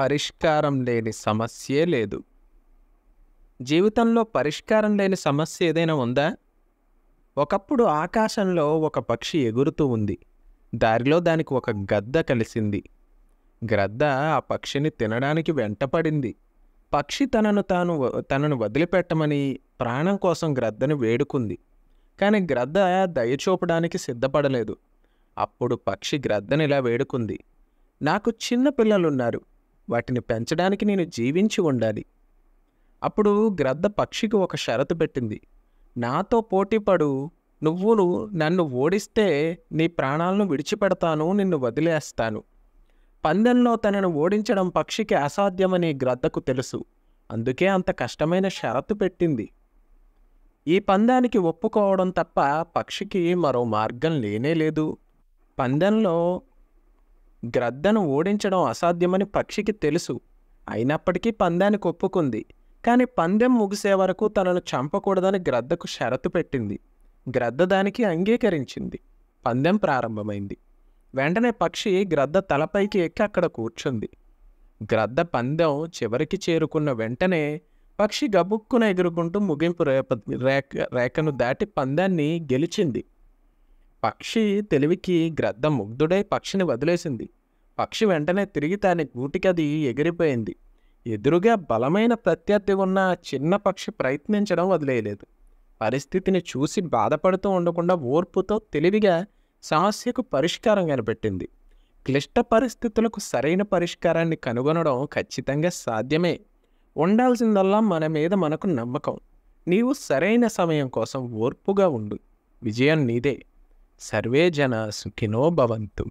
పరిష్కారం లేని సమస్యే లేదు జీవితంలో పరిష్కారం లేని సమస్య ఏదైనా ఉందా ఒకప్పుడు ఆకాశంలో ఒక పక్షి ఎగురుతూ ఉంది దారిలో దానికి ఒక గద్ద కలిసింది గ్రద్ద ఆ పక్షిని తినడానికి వెంటపడింది పక్షి తనను తాను తనను వదిలిపెట్టమని ప్రాణం కోసం గ్రద్దని వేడుకుంది కానీ గ్రద్ద దయచూపడానికి సిద్ధపడలేదు అప్పుడు పక్షి గ్రద్దని ఇలా వేడుకుంది నాకు చిన్న పిల్లలున్నారు వాటిని పెంచడానికి నేను జీవించి ఉండాలి అప్పుడు గ్రద్ద పక్షికి ఒక షరతు పెట్టింది నాతో పోటీపడు నువ్వు నన్ను ఓడిస్తే నీ ప్రాణాలను విడిచిపెడతాను నిన్ను వదిలేస్తాను పందెంలో తనను ఓడించడం పక్షికి అసాధ్యమని గ్రద్దకు తెలుసు అందుకే అంత కష్టమైన షరతు పెట్టింది ఈ పందానికి ఒప్పుకోవడం తప్ప పక్షికి మరో మార్గం లేనే లేదు పందెంలో గ్రద్దను ఓడించడం అసాధ్యమని పక్షికి తెలుసు అయినప్పటికీ పందానికి ఒప్పుకుంది కానీ పందెం ముగిసే వరకు తనను చంపకూడదని గ్రద్దకు షరతు పెట్టింది గ్రద్ద దానికి అంగీకరించింది పందెం ప్రారంభమైంది వెంటనే పక్షి గ్రద్ద తలపైకి ఎక్కి అక్కడ కూర్చుంది గ్రద్ద పందెం చివరికి చేరుకున్న వెంటనే పక్షి గబుక్కున ఎగురుకుంటూ ముగింపు రేప రేఖ రేఖను దాటి పందాన్ని గెలిచింది పక్షి తెలివికి గ్రద్ద ముగ్ధుడై పక్షిని వదిలేసింది పక్షి వెంటనే తిరిగి తాని గూటికది ఎగిరిపోయింది ఎదురుగా బలమైన ప్రత్యర్థి ఉన్న చిన్న పక్షి ప్రయత్నించడం వదిలేయలేదు పరిస్థితిని చూసి బాధపడుతూ ఉండకుండా ఓర్పుతో తెలివిగా సమస్యకు పరిష్కారం కనిపెట్టింది క్లిష్ట పరిస్థితులకు సరైన పరిష్కారాన్ని కనుగొనడం ఖచ్చితంగా సాధ్యమే ఉండాల్సిందల్లా మన మీద మనకు నమ్మకం నీవు సరైన సమయం కోసం ఓర్పుగా ఉండు విజయం నీదే ಸರ್ವೇ ಜನ ಸುಖಿನೋ ಭವಂತು